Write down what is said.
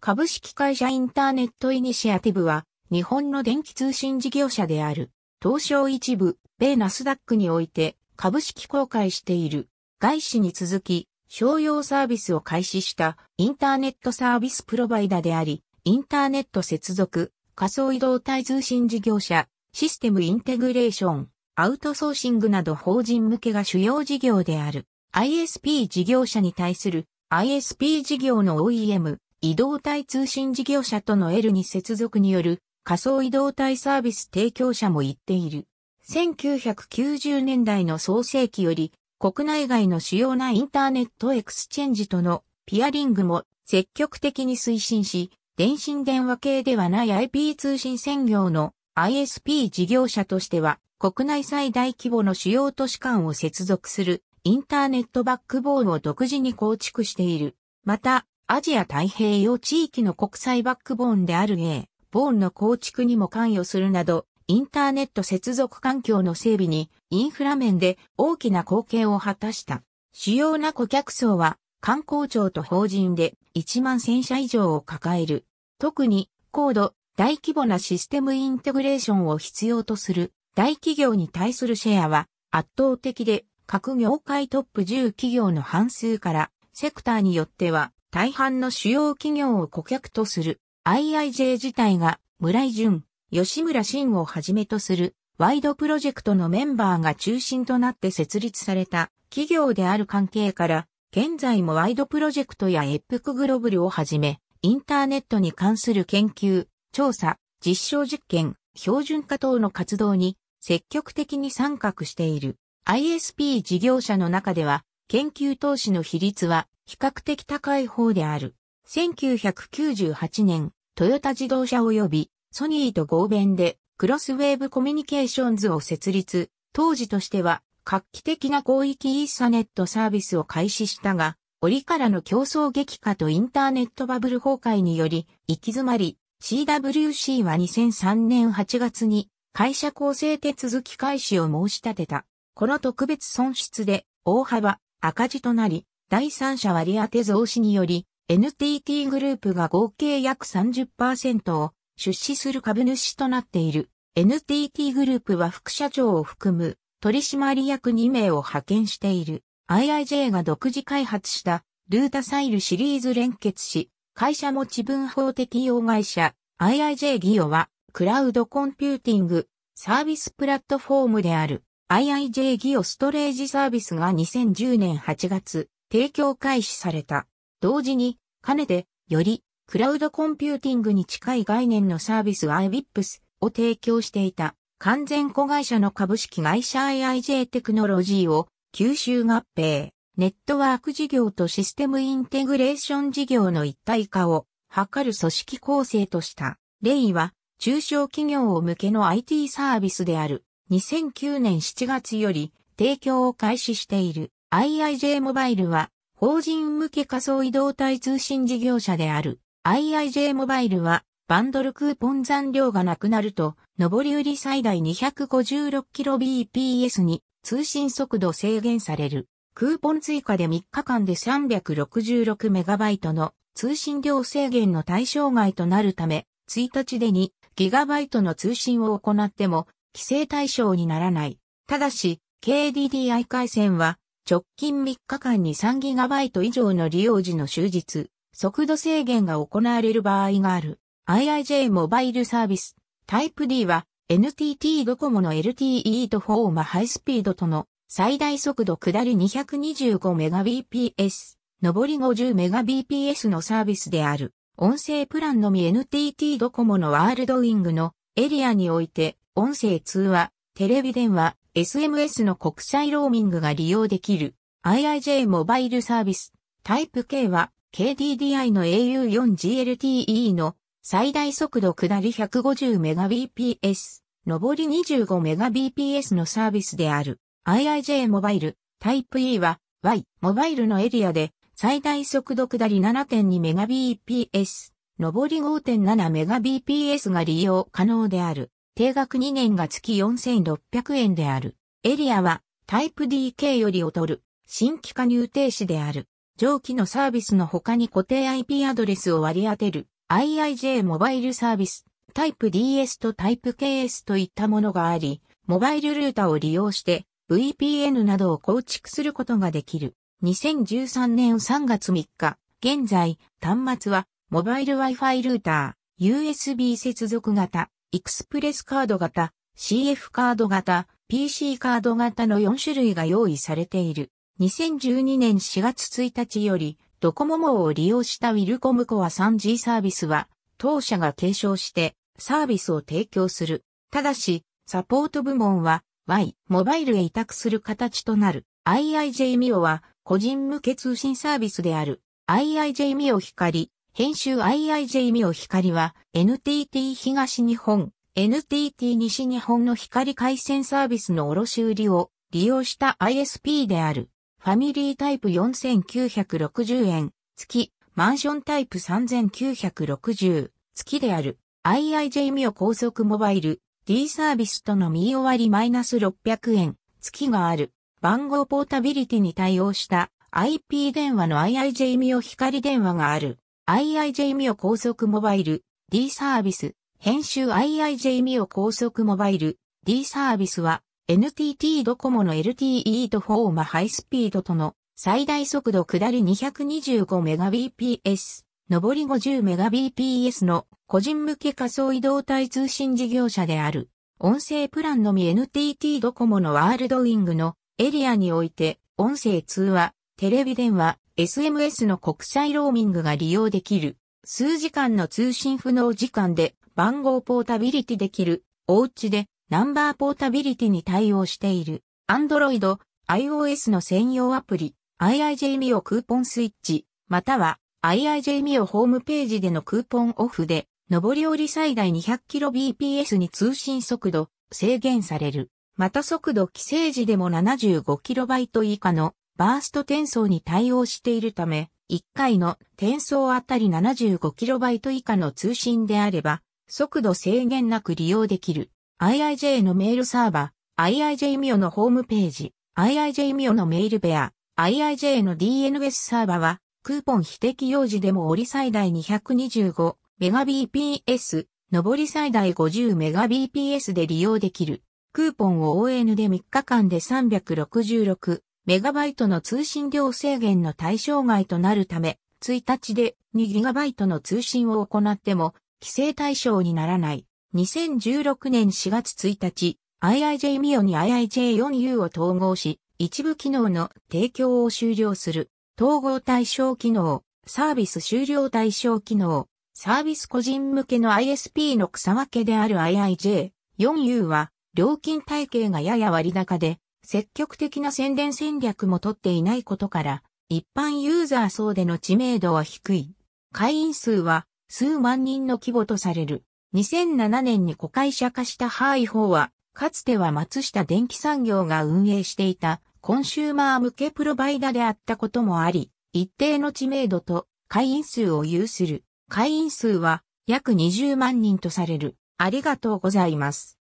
株式会社インターネットイニシアティブは、日本の電気通信事業者である、東証一部、米ナスダックにおいて、株式公開している、外資に続き、商用サービスを開始したインターネットサービスプロバイダであり、インターネット接続、仮想移動体通信事業者、システムインテグレーション、アウトソーシングなど法人向けが主要事業である、ISP 事業者に対する ISP 事業の OEM、移動体通信事業者との L に接続による仮想移動体サービス提供者も言っている。1990年代の創世期より国内外の主要なインターネットエクスチェンジとのピアリングも積極的に推進し、電信電話系ではない IP 通信専業の ISP 事業者としては国内最大規模の主要都市間を接続するインターネットバックボーンを独自に構築している。また、アジア太平洋地域の国際バックボーンである A、ボーンの構築にも関与するなど、インターネット接続環境の整備にインフラ面で大きな貢献を果たした。主要な顧客層は観光庁と法人で1万1000社以上を抱える。特に高度、大規模なシステムインテグレーションを必要とする大企業に対するシェアは圧倒的で各業界トップ10企業の半数からセクターによっては大半の主要企業を顧客とする IIJ 自体が村井淳、吉村慎をはじめとするワイドプロジェクトのメンバーが中心となって設立された企業である関係から、現在もワイドプロジェクトやエップクグロブルをはじめ、インターネットに関する研究、調査、実証実験、標準化等の活動に積極的に参画している ISP 事業者の中では研究投資の比率は比較的高い方である。1998年、トヨタ自動車及びソニーと合弁でクロスウェーブコミュニケーションズを設立、当時としては画期的な広域イーサネットサービスを開始したが、折からの競争激化とインターネットバブル崩壊により行き詰まり、CWC は2003年8月に会社構成手続き開始を申し立てた。この特別損失で大幅赤字となり、第三者割当増資により、NTT グループが合計約30%を出資する株主となっている。NTT グループは副社長を含む取締役2名を派遣している。IIJ が独自開発したルータサイルシリーズ連結し、会社持ち分法適用会社 IIJ ギオはクラウドコンピューティングサービスプラットフォームである。IIJ ギオストレージサービスが2010年8月、提供開始された。同時に、かねて、より、クラウドコンピューティングに近い概念のサービス i w i p s を提供していた、完全子会社の株式会社 IIJ テクノロジーを、吸収合併、ネットワーク事業とシステムインテグレーション事業の一体化を、図る組織構成とした。レイは、中小企業を向けの IT サービスである。2009年7月より提供を開始している IIJ モバイルは法人向け仮想移動体通信事業者である IIJ モバイルはバンドルクーポン残量がなくなると上り売り最大 256kbps に通信速度制限される。クーポン追加で3日間で 366MB の通信量制限の対象外となるため、1日で 2GB の通信を行っても規制対象にならない。ただし、KDDI 回線は、直近3日間に 3GB 以上の利用時の終日、速度制限が行われる場合がある。IIJ モバイルサービス、タイプ D は、NTT ドコモの LTE とフォーマハイスピードとの最大速度下り 225Mbps、上り 50Mbps のサービスである。音声プランのみ NTT ドコモのワールドウィングのエリアにおいて音声通話、テレビ電話、SMS の国際ローミングが利用できる IIJ モバイルサービス。タイプ K は KDDI の au4GLTE の最大速度下り 150Mbps、上り 25Mbps のサービスである。IIJ モバイルタイプ E は Y モバイルのエリアで最大速度下り 7.2Mbps、上り 5.7Mbps が利用可能である。定額2年が月4600円である。エリアはタイプ DK より劣る新規加入停止である。上記のサービスの他に固定 IP アドレスを割り当てる IIJ モバイルサービス、タイプ DS とタイプ KS といったものがあり、モバイルルータを利用して VPN などを構築することができる。2013年3月3日、現在、端末は、モバイル Wi-Fi ルーター、USB 接続型、エクスプレスカード型、CF カード型、PC カード型の4種類が用意されている。2012年4月1日より、ドコモモを利用したウィルコムコア 3G サービスは、当社が継承してサービスを提供する。ただし、サポート部門は Y、モバイルへ委託する形となる。IIJ ミオは個人向け通信サービスである。IIJ ミオ光、編集 IIJ ミオ光は NTT 東日本、NTT 西日本の光回線サービスの卸売を利用した ISP である。ファミリータイプ4960円、月、マンションタイプ3960、月である。IIJ ミオ高速モバイル、D サービスとの見終わりマイナス600円、月がある。番号ポータビリティに対応した IP 電話の IIJ ミオ光電話がある。IIJ ミオ高速モバイル D サービス、編集 IIJ ミオ高速モバイル D サービスは NTT ドコモの LTE とフォーマハイスピードとの最大速度下り 225Mbps、上り 50Mbps の個人向け仮想移動体通信事業者である。音声プランのみ NTT ドコモのワールドウィングのエリアにおいて音声通話、テレビ電話、SMS の国際ローミングが利用できる、数時間の通信不能時間で番号ポータビリティできる、おうちでナンバーポータビリティに対応している、Android、iOS の専用アプリ、IIJMIO クーポンスイッチ、または IIJMIO ホームページでのクーポンオフで、上り下り最大 200kbps に通信速度制限される。また速度規制時でも 75kb 以下のバースト転送に対応しているため、1回の転送あたり 75KB 以下の通信であれば、速度制限なく利用できる。IIJ のメールサーバー、IIJ ミオのホームページ、IIJ ミオのメールベア、IIJ の DNS サーバーは、クーポン非適用時でも折り最大 225Mbps、上り最大 50Mbps で利用できる。クーポンを ON で3日間で366メガバイトの通信量制限の対象外となるため、1日で 2GB の通信を行っても、規制対象にならない。2016年4月1日、IIJ ミオに IIJ4U を統合し、一部機能の提供を終了する。統合対象機能、サービス終了対象機能、サービス個人向けの ISP の草分けである IIJ4U は、料金体系がやや割高で、積極的な宣伝戦略も取っていないことから、一般ユーザー層での知名度は低い。会員数は数万人の規模とされる。2007年に子会社化したハーイ法は、かつては松下電機産業が運営していたコンシューマー向けプロバイダであったこともあり、一定の知名度と会員数を有する。会員数は約20万人とされる。ありがとうございます。